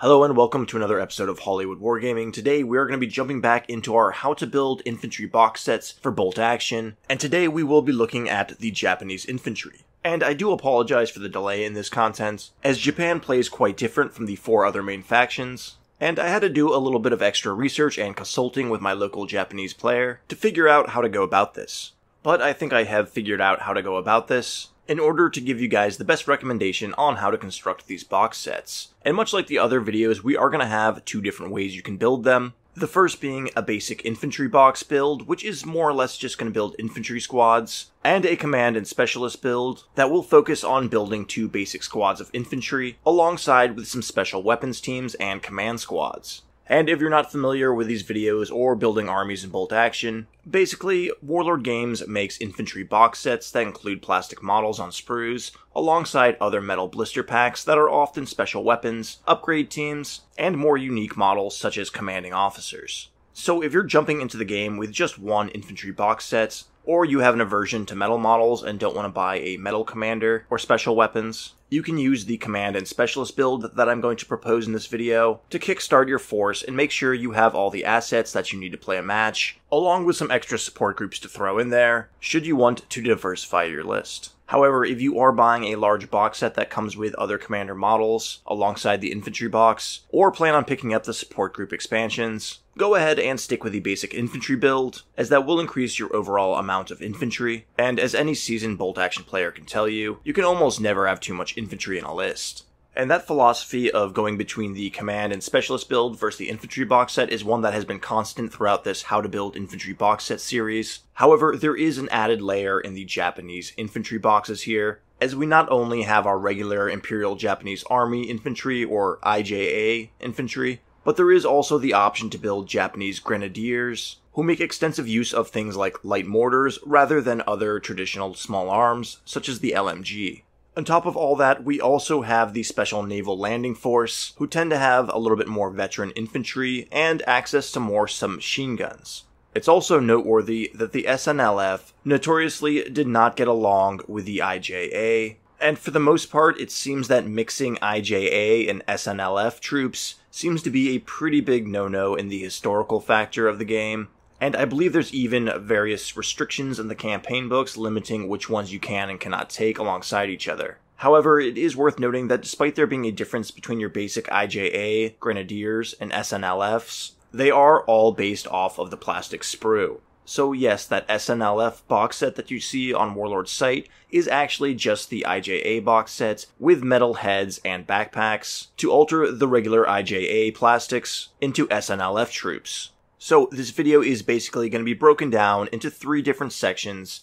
Hello and welcome to another episode of Hollywood Wargaming. Today we are going to be jumping back into our how to build infantry box sets for bolt action, and today we will be looking at the Japanese infantry. And I do apologize for the delay in this content, as Japan plays quite different from the four other main factions, and I had to do a little bit of extra research and consulting with my local Japanese player to figure out how to go about this. But I think I have figured out how to go about this, in order to give you guys the best recommendation on how to construct these box sets. And much like the other videos, we are going to have two different ways you can build them. The first being a basic infantry box build, which is more or less just going to build infantry squads, and a command and specialist build that will focus on building two basic squads of infantry, alongside with some special weapons teams and command squads. And if you're not familiar with these videos or building armies in bolt action, basically, Warlord Games makes infantry box sets that include plastic models on sprues, alongside other metal blister packs that are often special weapons, upgrade teams, and more unique models such as commanding officers. So if you're jumping into the game with just one infantry box set, or you have an aversion to metal models and don't want to buy a metal commander or special weapons, you can use the command and specialist build that I'm going to propose in this video to kickstart your force and make sure you have all the assets that you need to play a match, along with some extra support groups to throw in there, should you want to diversify your list. However, if you are buying a large box set that comes with other commander models alongside the infantry box, or plan on picking up the support group expansions, go ahead and stick with the basic infantry build, as that will increase your overall amount of infantry, and as any seasoned bolt action player can tell you, you can almost never have too much infantry in a list. And that philosophy of going between the command and specialist build versus the infantry box set is one that has been constant throughout this How to Build Infantry box set series. However, there is an added layer in the Japanese infantry boxes here, as we not only have our regular Imperial Japanese Army Infantry or IJA infantry, but there is also the option to build Japanese grenadiers, who make extensive use of things like light mortars rather than other traditional small arms, such as the LMG. On top of all that, we also have the Special Naval Landing Force, who tend to have a little bit more veteran infantry and access to more submachine guns. It's also noteworthy that the SNLF notoriously did not get along with the IJA, and for the most part, it seems that mixing IJA and SNLF troops seems to be a pretty big no no in the historical factor of the game, and I believe there's even various restrictions in the campaign books limiting which ones you can and cannot take alongside each other. However, it is worth noting that despite there being a difference between your basic IJA, Grenadiers, and SNLFs, they are all based off of the plastic sprue. So yes, that SNLF box set that you see on Warlord's site is actually just the IJA box set with metal heads and backpacks to alter the regular IJA plastics into SNLF troops. So this video is basically going to be broken down into three different sections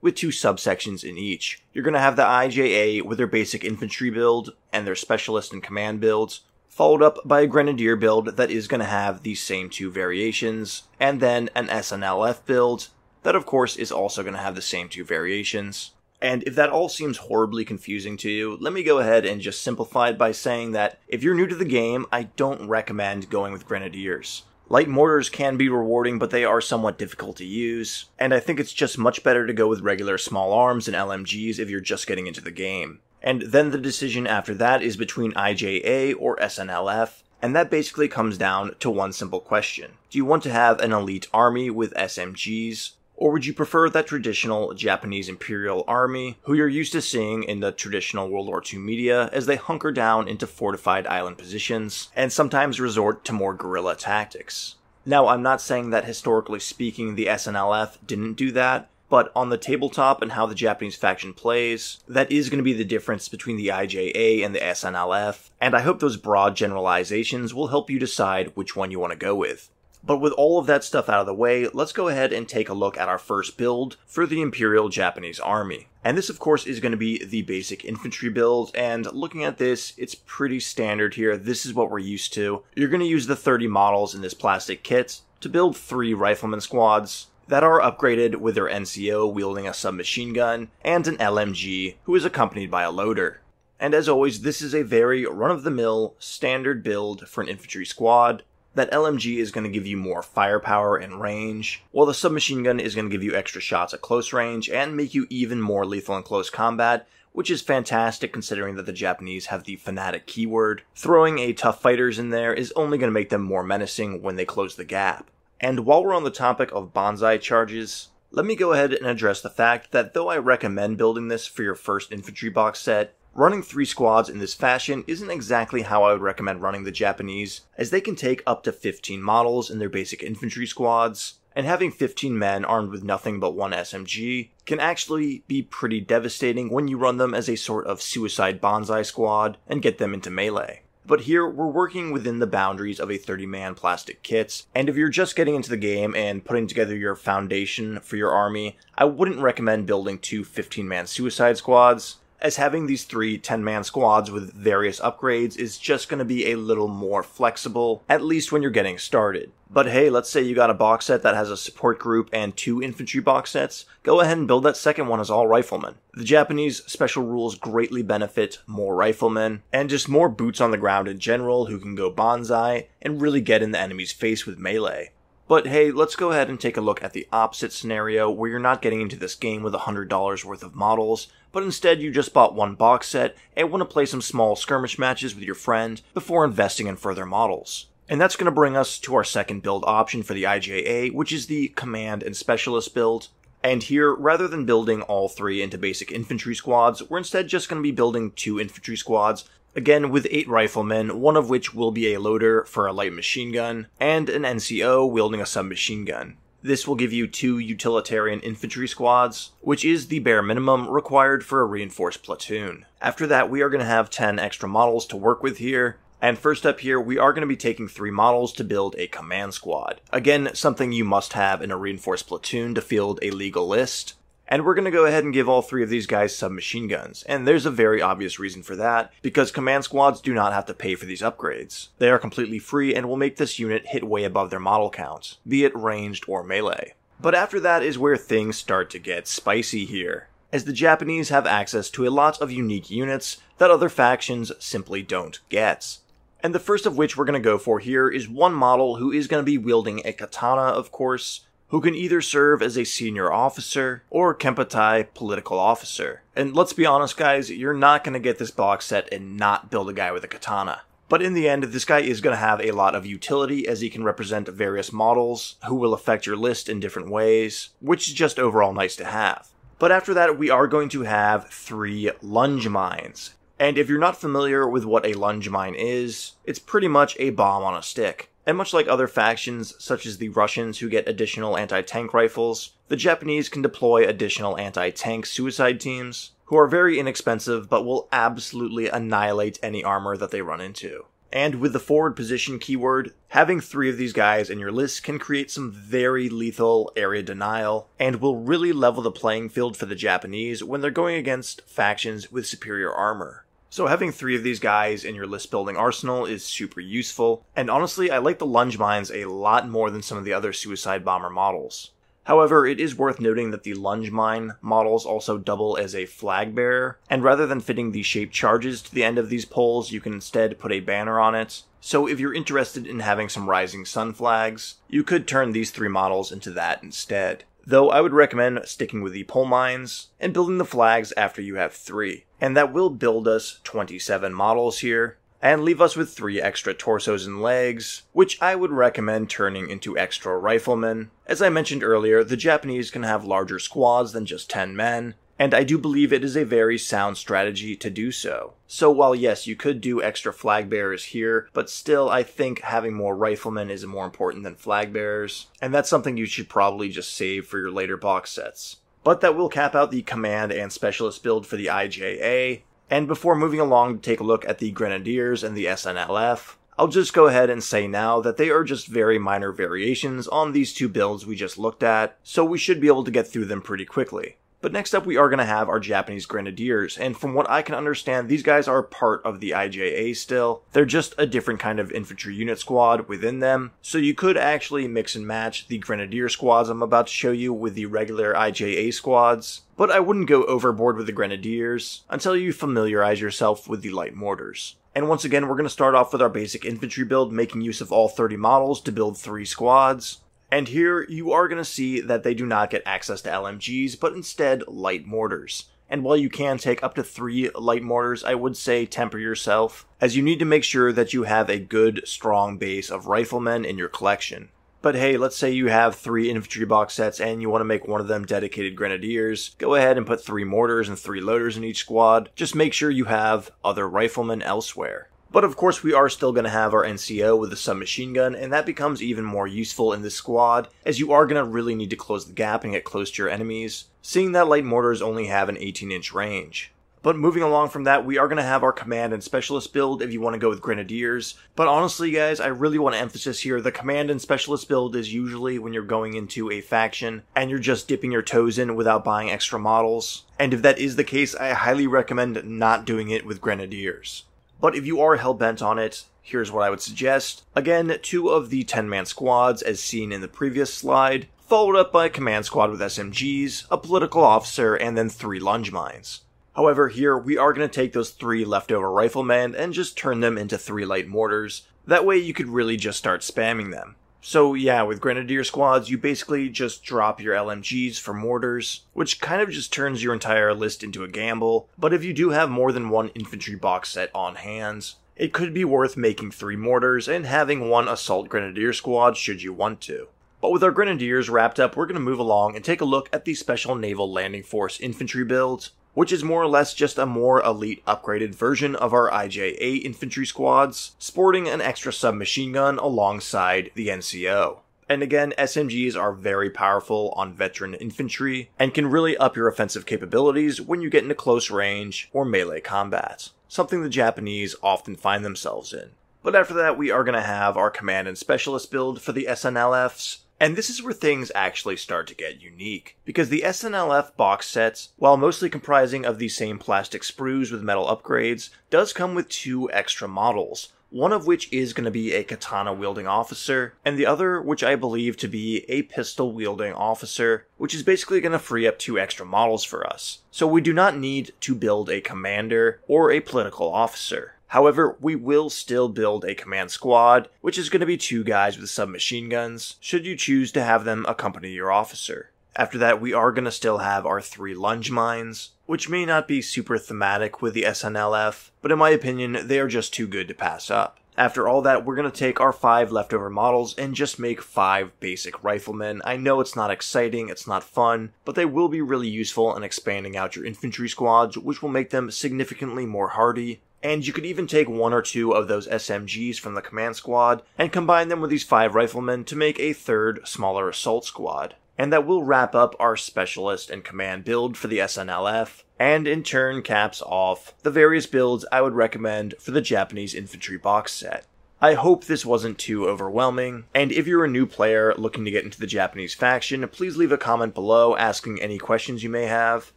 with two subsections in each. You're going to have the IJA with their basic infantry build and their specialist and command builds, followed up by a grenadier build that is going to have these same two variations, and then an SNLF build that of course is also going to have the same two variations. And if that all seems horribly confusing to you, let me go ahead and just simplify it by saying that if you're new to the game, I don't recommend going with Grenadiers. Light mortars can be rewarding, but they are somewhat difficult to use, and I think it's just much better to go with regular small arms and LMGs if you're just getting into the game. And then the decision after that is between IJA or SNLF, and that basically comes down to one simple question. Do you want to have an elite army with SMGs, or would you prefer that traditional Japanese Imperial Army, who you're used to seeing in the traditional World War II media as they hunker down into fortified island positions and sometimes resort to more guerrilla tactics? Now, I'm not saying that historically speaking the SNLF didn't do that, but on the tabletop and how the Japanese faction plays, that is going to be the difference between the IJA and the SNLF, and I hope those broad generalizations will help you decide which one you want to go with. But with all of that stuff out of the way, let's go ahead and take a look at our first build for the Imperial Japanese Army. And this, of course, is going to be the basic infantry build. And looking at this, it's pretty standard here. This is what we're used to. You're going to use the 30 models in this plastic kit to build three rifleman squads that are upgraded with their NCO wielding a submachine gun and an LMG who is accompanied by a loader. And as always, this is a very run of the mill, standard build for an infantry squad, that LMG is going to give you more firepower and range, while the submachine gun is going to give you extra shots at close range and make you even more lethal in close combat, which is fantastic considering that the Japanese have the fanatic keyword. Throwing a tough fighters in there is only going to make them more menacing when they close the gap. And while we're on the topic of bonsai charges, let me go ahead and address the fact that though I recommend building this for your first infantry box set, Running three squads in this fashion isn't exactly how I would recommend running the Japanese, as they can take up to 15 models in their basic infantry squads, and having 15 men armed with nothing but one SMG can actually be pretty devastating when you run them as a sort of suicide bonsai squad and get them into melee. But here, we're working within the boundaries of a 30 man plastic kits, and if you're just getting into the game and putting together your foundation for your army, I wouldn't recommend building two 15 man suicide squads, as having these three 10 man squads with various upgrades is just going to be a little more flexible, at least when you're getting started. But hey, let's say you got a box set that has a support group and two infantry box sets, go ahead and build that second one as all riflemen. The Japanese special rules greatly benefit more riflemen, and just more boots on the ground in general who can go bonsai and really get in the enemy's face with melee. But hey, let's go ahead and take a look at the opposite scenario where you're not getting into this game with $100 worth of models, but instead you just bought one box set and want to play some small skirmish matches with your friend before investing in further models. And that's going to bring us to our second build option for the IJA, which is the Command and Specialist build. And here, rather than building all three into basic infantry squads, we're instead just going to be building two infantry squads, again with eight riflemen, one of which will be a loader for a light machine gun, and an NCO wielding a submachine gun. This will give you two utilitarian infantry squads, which is the bare minimum required for a reinforced platoon. After that, we are going to have 10 extra models to work with here, and first up here, we are going to be taking three models to build a command squad. Again, something you must have in a reinforced platoon to field a legal list. And we're going to go ahead and give all three of these guys submachine guns, and there's a very obvious reason for that, because command squads do not have to pay for these upgrades. They are completely free and will make this unit hit way above their model count, be it ranged or melee. But after that is where things start to get spicy here, as the Japanese have access to a lot of unique units that other factions simply don't get. And the first of which we're going to go for here is one model who is going to be wielding a katana, of course, who can either serve as a senior officer or Kempetai political officer. And let's be honest, guys, you're not going to get this box set and not build a guy with a katana. But in the end, this guy is going to have a lot of utility as he can represent various models who will affect your list in different ways, which is just overall nice to have. But after that, we are going to have three lunge mines. And if you're not familiar with what a lunge mine is, it's pretty much a bomb on a stick. And much like other factions, such as the Russians who get additional anti-tank rifles, the Japanese can deploy additional anti-tank suicide teams, who are very inexpensive but will absolutely annihilate any armor that they run into. And with the forward position keyword, having three of these guys in your list can create some very lethal area denial, and will really level the playing field for the Japanese when they're going against factions with superior armor. So having three of these guys in your list building arsenal is super useful, and honestly I like the lunge mines a lot more than some of the other suicide bomber models. However, it is worth noting that the lunge mine models also double as a flag bearer, and rather than fitting the shaped charges to the end of these poles, you can instead put a banner on it. So if you're interested in having some rising sun flags, you could turn these three models into that instead though I would recommend sticking with the pole mines and building the flags after you have three. And that will build us 27 models here, and leave us with three extra torsos and legs, which I would recommend turning into extra riflemen. As I mentioned earlier, the Japanese can have larger squads than just 10 men, and I do believe it is a very sound strategy to do so. So while yes, you could do extra flag bearers here, but still I think having more riflemen is more important than flag bearers, and that's something you should probably just save for your later box sets. But that will cap out the command and specialist build for the IJA, and before moving along to take a look at the Grenadiers and the SNLF, I'll just go ahead and say now that they are just very minor variations on these two builds we just looked at, so we should be able to get through them pretty quickly. But next up, we are going to have our Japanese Grenadiers, and from what I can understand, these guys are part of the IJA still. They're just a different kind of infantry unit squad within them, so you could actually mix and match the Grenadier squads I'm about to show you with the regular IJA squads. But I wouldn't go overboard with the Grenadiers until you familiarize yourself with the light mortars. And once again, we're going to start off with our basic infantry build, making use of all 30 models to build three squads. And here you are going to see that they do not get access to LMGs, but instead light mortars. And while you can take up to three light mortars, I would say temper yourself, as you need to make sure that you have a good, strong base of riflemen in your collection. But hey, let's say you have three infantry box sets and you want to make one of them dedicated grenadiers. Go ahead and put three mortars and three loaders in each squad. Just make sure you have other riflemen elsewhere. But of course, we are still going to have our NCO with a submachine gun, and that becomes even more useful in this squad, as you are going to really need to close the gap and get close to your enemies, seeing that light mortars only have an 18 inch range. But moving along from that, we are going to have our command and specialist build if you want to go with grenadiers. But honestly, guys, I really want to emphasize here the command and specialist build is usually when you're going into a faction and you're just dipping your toes in without buying extra models. And if that is the case, I highly recommend not doing it with grenadiers. But if you are hell bent on it, here's what I would suggest. Again, two of the 10 man squads, as seen in the previous slide, followed up by a command squad with SMGs, a political officer, and then three lunge mines. However, here we are going to take those three leftover riflemen and just turn them into three light mortars. That way you could really just start spamming them. So yeah, with grenadier squads, you basically just drop your LMGs for mortars, which kind of just turns your entire list into a gamble, but if you do have more than one infantry box set on hands, it could be worth making three mortars and having one assault grenadier squad should you want to. But with our grenadiers wrapped up, we're going to move along and take a look at the Special Naval Landing Force infantry build, which is more or less just a more elite upgraded version of our IJA infantry squads, sporting an extra submachine gun alongside the NCO. And again, SMGs are very powerful on veteran infantry and can really up your offensive capabilities when you get into close range or melee combat, something the Japanese often find themselves in. But after that, we are going to have our command and specialist build for the SNLFs, and this is where things actually start to get unique, because the SNLF box sets, while mostly comprising of the same plastic sprues with metal upgrades, does come with two extra models, one of which is going to be a katana wielding officer, and the other, which I believe to be a pistol wielding officer, which is basically going to free up two extra models for us. So we do not need to build a commander or a political officer. However, we will still build a command squad, which is going to be two guys with submachine guns, should you choose to have them accompany your officer. After that, we are going to still have our three lunge mines, which may not be super thematic with the SNLF, but in my opinion, they are just too good to pass up. After all that, we're going to take our five leftover models and just make five basic riflemen. I know it's not exciting, it's not fun, but they will be really useful in expanding out your infantry squads, which will make them significantly more hardy, and you could even take one or two of those SMGs from the command squad and combine them with these five riflemen to make a third, smaller assault squad. And that will wrap up our specialist and command build for the SNLF, and in turn caps off the various builds I would recommend for the Japanese infantry box set. I hope this wasn't too overwhelming, and if you're a new player looking to get into the Japanese faction, please leave a comment below asking any questions you may have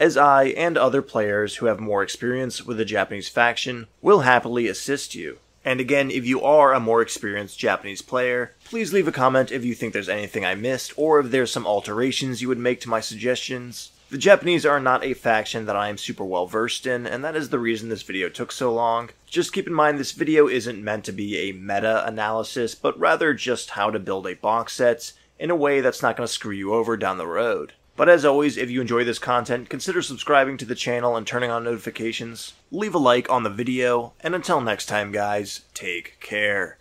as I and other players who have more experience with the Japanese faction will happily assist you. And again, if you are a more experienced Japanese player, please leave a comment if you think there's anything I missed or if there's some alterations you would make to my suggestions. The Japanese are not a faction that I am super well versed in, and that is the reason this video took so long. Just keep in mind this video isn't meant to be a meta-analysis, but rather just how to build a box set in a way that's not going to screw you over down the road. But as always, if you enjoy this content, consider subscribing to the channel and turning on notifications. Leave a like on the video, and until next time guys, take care.